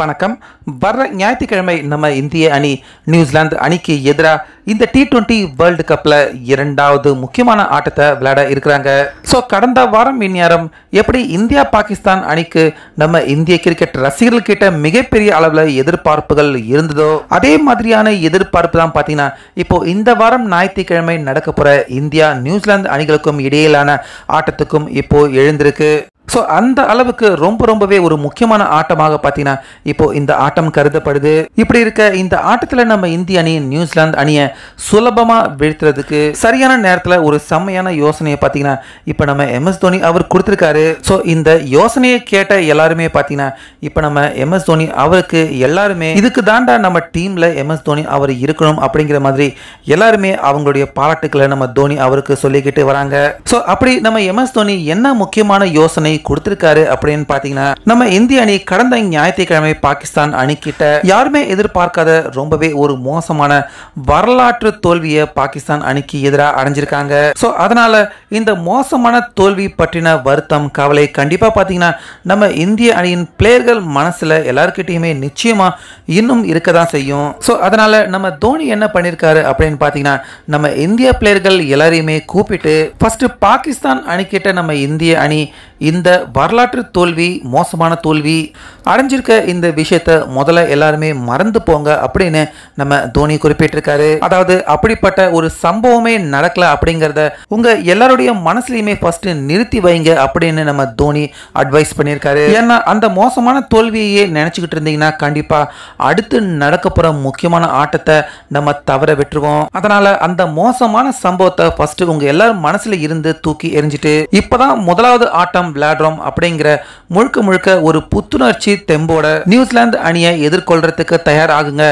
வணக்கம் வர்ற ஞாயிற்றுக்கிழமை நம்ம இந்திய அணி நியூசிலாந்து அணிக்கு எதிராக இந்த டி டுவெண்ட்டி வேர்ல்டு கப்பில் இரண்டாவது முக்கியமான ஆட்டத்தை விளையாட இருக்கிறாங்க ஸோ கடந்த வாரம் இந்நேரம் எப்படி இந்தியா பாகிஸ்தான் அணிக்கு நம்ம இந்திய கிரிக்கெட் ரசிகர்கள்கிட்ட மிகப்பெரிய அளவில் எதிர்பார்ப்புகள் இருந்ததோ அதே மாதிரியான எதிர்பார்ப்பு தான் பார்த்தீங்கன்னா இப்போ இந்த வாரம் ஞாயிற்றுக்கிழமை நடக்க போகிற இந்தியா நியூசிலாந்து அணிகளுக்கும் இடையிலான ஆட்டத்துக்கும் இப்போ எழுந்திருக்கு ஸோ அந்த அளவுக்கு ரொம்ப ரொம்பவே ஒரு முக்கியமான ஆட்டமாக பார்த்தீங்கன்னா இப்போ இந்த ஆட்டம் கருதப்படுது இப்படி இருக்க இந்த ஆட்டத்தில் நம்ம இந்திய அணி நியூசிலாந்து அணியை சுலபமாக வீழ்த்துறதுக்கு சரியான நேரத்தில் ஒரு செம்மையான யோசனையை பார்த்தீங்கன்னா இப்போ நம்ம எம்எஸ் தோனி அவர் கொடுத்துருக்காரு ஸோ இந்த யோசனையை கேட்ட எல்லாருமே பார்த்தீங்கன்னா இப்போ நம்ம எம்எஸ் தோனி அவருக்கு எல்லாருமே இதுக்கு தாண்டா நம்ம டீமில் எம்எஸ் தோனி அவர் இருக்கணும் அப்படிங்கிற மாதிரி எல்லாருமே அவங்களுடைய பாராட்டுக்களை நம்ம தோனி அவருக்கு சொல்லிக்கிட்டு வராங்க ஸோ அப்படி நம்ம எம்எஸ் தோனி என்ன முக்கியமான யோசனை கொடுத்திருக்காரு அப்படின்னு பாத்தீங்கன்னா நம்ம இந்திய அணி கடந்த ஞாயிற்றுக்கிழமை பாகிஸ்தான் அணி கிட்ட யாருமே எதிர்பார்க்காத ரொம்பவே ஒரு மோசமான வரலாற்று தோல்வியை பாகிஸ்தான் அணிக்கு எதிராக அடைஞ்சிருக்காங்க ஸோ அதனால இந்த மோசமான தோல்வி பற்றின வருத்தம் கவலை கண்டிப்பா பாத்தீங்கன்னா நம்ம இந்திய அணியின் பிளேயர்கள் மனசுல எல்லாருக்கிட்டையுமே நிச்சயமா இன்னும் இருக்க தான் செய்யும் ஸோ அதனால நம்ம தோனி என்ன பண்ணியிருக்காரு அப்படின்னு பாத்தீங்கன்னா நம்ம இந்திய பிளேயர்கள் எல்லாரையுமே கூப்பிட்டு ஃபஸ்ட்டு பாகிஸ்தான் அணிக்கிட்ட நம்ம இந்திய அணி இந்த வரலாற்று தோல்வி மோசமான தோல்வி அடைஞ்சிருக்க இந்த விஷயத்த முதல்ல எல்லாருமே மறந்து போங்க அப்படின்னு நம்ம தோனி குறிப்பிட்டிருக்காரு அதாவது அப்படிப்பட்ட ஒரு சம்பவமே நடக்கல அப்படிங்கிறத உங்க எல்லாருடைய மனசுலயுமே ஃபர்ஸ்ட் நிறுத்தி வைங்க அப்படின்னு நம்ம தோனி அட்வைஸ் பண்ணியிருக்காரு ஏன்னா அந்த மோசமான தோல்வியையே நினைச்சுக்கிட்டு இருந்தீங்கன்னா கண்டிப்பா அடுத்து நடக்க போற முக்கியமான ஆட்டத்தை நம்ம தவற விட்டுருவோம் அதனால அந்த மோசமான சம்பவத்தை ஃபர்ஸ்ட் உங்க எல்லாரும் மனசுல இருந்து தூக்கி எரிஞ்சிட்டு இப்பதான் முதலாவது ஆட்டம் விளையாட விளையாடுறோம் அப்படிங்கிற முழுக்க முழுக்க ஒரு புத்துணர்ச்சி தெம்போட நியூசிலாந்து அணியை எதிர்கொள்றதுக்கு தயாராகுங்க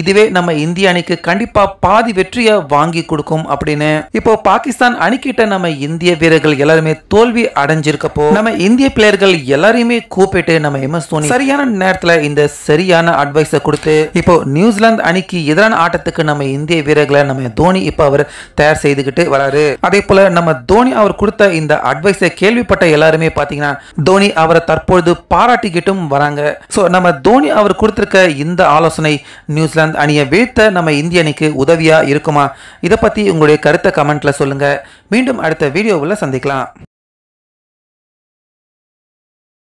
இதுவே நம்ம இந்திய அணிக்கு கண்டிப்பா பாதி வெற்றியை வாங்கி கொடுக்கும் அப்படின்னு இப்போ பாகிஸ்தான் அணிக்கிட்ட நம்ம இந்திய வீரர்கள் எல்லாருமே தோல்வி அடைஞ்சிருக்கப்போ நம்ம இந்திய பிளேயர்கள் எல்லாரையுமே கூப்பிட்டு நம்ம எம்எஸ் தோனி சரியான நேரத்துல இந்த சரியான அட்வைஸை கொடுத்து இப்போ நியூசிலாந்து அணிக்கு எதிரான ஆட்டத்துக்கு நம்ம இந்திய வீரர்களை நம்ம தோனி இப்ப அவர் தயார் செய்துகிட்டு வராரு அதே போல நம்ம தோனி அவர் கொடுத்த இந்த அட்வைஸை கேள்விப்பட்ட எல்லாருமே பாத்தீங்கன்னா தோனி அவரை தற்பொழுது பாராட்டிக்கிட்டும் வராங்க சோ நம்ம தோனி அவர் கொடுத்துருக்க இந்த ஆலோசனை நியூசிலாந்து அணியை வீழ்த்த நம்ம இந்திய அணிக்கு உதவியா இருக்குமா இதை பத்தி உங்களுடைய கருத்தை கமெண்ட்ல சொல்லுங்க மீண்டும் அடுத்த வீடியோவில் சந்திக்கலாம்